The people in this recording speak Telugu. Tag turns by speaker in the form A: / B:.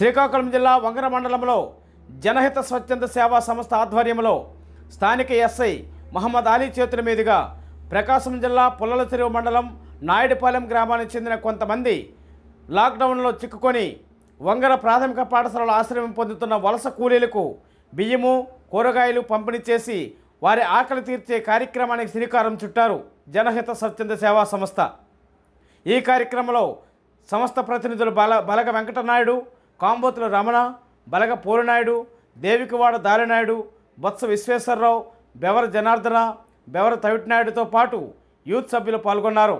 A: శ్రీకాకుళం జిల్లా వంగర మండలంలో జనహిత స్వచ్ఛంద సేవా సంస్థ ఆధ్వర్యంలో స్థానిక ఎస్ఐ మహమ్మద్ అలీ చేతుల మీదుగా ప్రకాశం జిల్లా పుల్లల చెరువు మండలం నాయుడుపాలెం గ్రామానికి చెందిన కొంతమంది లాక్డౌన్లో చిక్కుకొని వంగర ప్రాథమిక పాఠశాలలో ఆశ్రయం పొందుతున్న వలస కూలీలకు బియ్యము కూరగాయలు పంపిణీ చేసి వారి ఆకలి తీర్చే కార్యక్రమానికి శ్రీకారం చుట్టారు జనహిత స్వచ్ఛంద సేవా సంస్థ ఈ కార్యక్రమంలో సంస్థ ప్రతినిధులు బల బలగ వెంకటనాయుడు కాంబోతుల రమణ బలగ పోలినాయుడు దేవికవాడ దాలినాయుడు బొత్స విశ్వేశ్వరరావు బెవర జనార్దన బెవర తవిటినాయుడుతో పాటు యూత్ సభ్యులు పాల్గొన్నారు